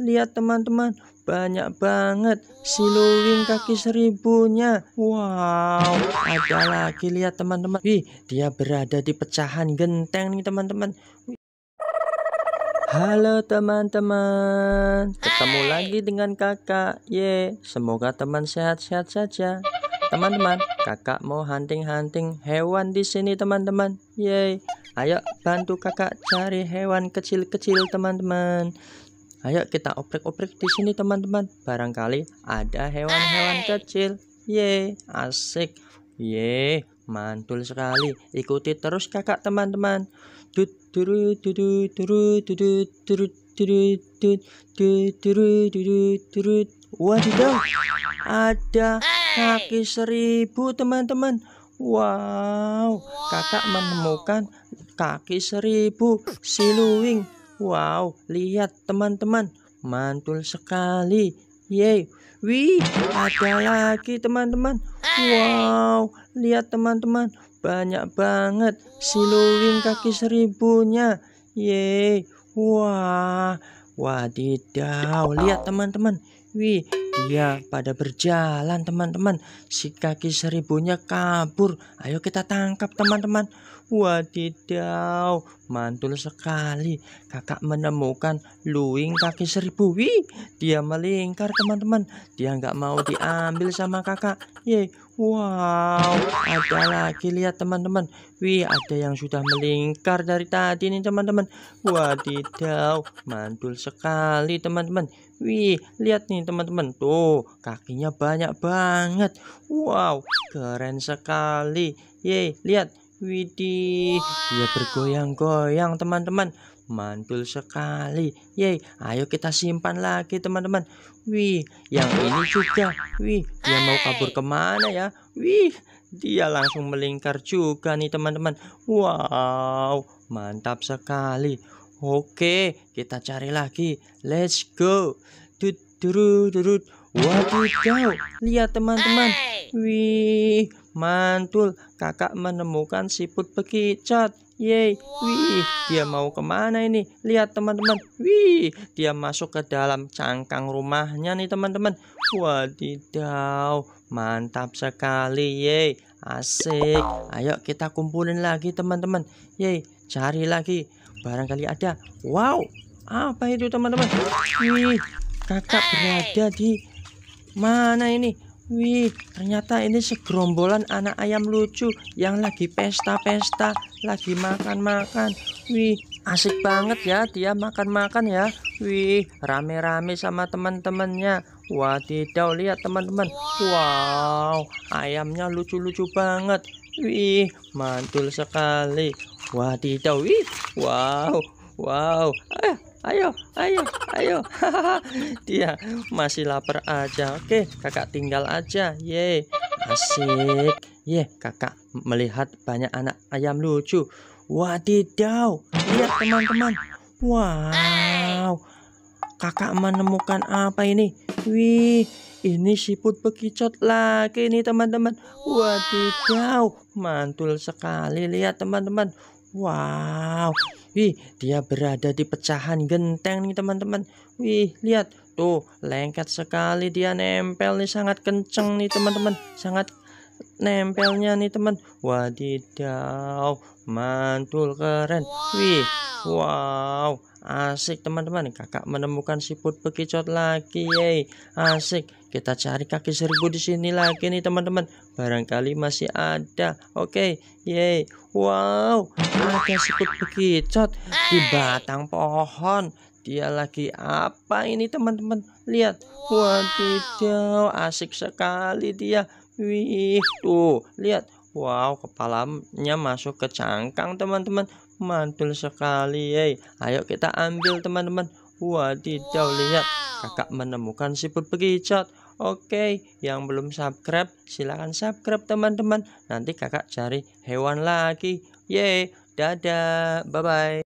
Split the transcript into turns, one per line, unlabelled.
Lihat teman-teman, banyak banget siluwing kaki seribunya. Wow, ada lagi lihat teman-teman. Wih, dia berada di pecahan genteng nih teman-teman. Halo teman-teman, ketemu lagi dengan kakak. Ye, semoga teman sehat-sehat saja. Teman-teman, kakak mau hunting-hunting hewan di sini teman-teman. Yeay, ayo bantu kakak cari hewan kecil-kecil teman-teman. Ayo kita oprek-oprek di sini teman-teman. Barangkali ada hewan-hewan kecil. Ye, asik. Ye, mantul sekali. Ikuti terus kakak teman-teman. Wadidaw, ada kaki seribu teman-teman. Wow, kakak menemukan kaki seribu siluing. Wow, lihat teman-teman. Mantul sekali. Yeay. Wih, ada lagi teman-teman. Wow, lihat teman-teman. Banyak banget siluwing kaki seribunya. Yeay. Wah, wadidaw. Lihat teman-teman. Wih, dia pada berjalan teman-teman. Si kaki seribunya kabur. Ayo kita tangkap teman-teman. Wadidaw, mantul sekali. Kakak menemukan luing kaki seribu. Wih, dia melingkar teman-teman. Dia nggak mau diambil sama kakak. Yeay, wow. Ada lagi lihat teman-teman. Wih, ada yang sudah melingkar dari tadi nih teman-teman. Wadidaw, mantul sekali teman-teman. Wih, lihat nih teman-teman. Tuh, kakinya banyak banget. Wow, keren sekali. Yeay, lihat. Widih, wow. dia bergoyang-goyang teman-teman. Mantul sekali. Yeay, ayo kita simpan lagi teman-teman. Wih, yang ini juga. Wih, dia mau kabur kemana ya? Wih, dia langsung melingkar juga nih teman-teman. Wow, mantap sekali. Oke, kita cari lagi. Let's go. Wadidaw, lihat teman-teman. Wih, mantul. Kakak menemukan siput bekicot. Yeay, wih, dia mau kemana ini? Lihat teman-teman, wih, dia masuk ke dalam cangkang rumahnya nih teman-teman. Wadidaw, mantap sekali, yeay. Asik. Ayo kita kumpulin lagi teman-teman. Yey, cari lagi. Barangkali ada. Wow, apa itu teman-teman? Wih, kakak berada di mana ini? Wih, ternyata ini segerombolan anak ayam lucu yang lagi pesta-pesta, lagi makan-makan. Wih, asik banget ya dia makan-makan ya. Wih, rame-rame sama teman-temannya. Wadidaw, lihat teman-teman. Wow, ayamnya lucu-lucu banget. Wih, mantul sekali. Wadidaw, wih. Wow, wow. Eh, ayo, ayo, ayo. Dia masih lapar aja. Oke, kakak tinggal aja. Yeay, asik. Ye, kakak melihat banyak anak ayam lucu. Wadidaw, lihat teman-teman. Wow, kakak menemukan apa ini? Wih, ini siput bekicot lagi nih teman-teman. Wadidaw, mantul sekali lihat teman-teman. Wow, wih dia berada di pecahan genteng nih teman-teman. Wih, lihat tuh lengket sekali dia nempel nih sangat kenceng nih teman-teman. Sangat nempelnya nih teman. Wadidaw, mantul keren. Wih, wow. Asik teman-teman, kakak menemukan siput bekicot lagi, yey. Asik, kita cari kaki seribu di sini lagi nih teman-teman. Barangkali masih ada. Oke, yey. Wow, ada siput bekicot di batang pohon. Dia lagi apa ini teman-teman? Lihat, wadidaw, asik sekali dia. Wih, tuh, lihat. Wow, kepalanya masuk ke cangkang teman-teman. Mantul sekali, yey. Ayo kita ambil teman-teman. Wadidaw, wow. lihat. Kakak menemukan si bekicot. Oke, yang belum subscribe silahkan subscribe teman-teman. Nanti kakak cari hewan lagi. Yeay, dadah, bye-bye.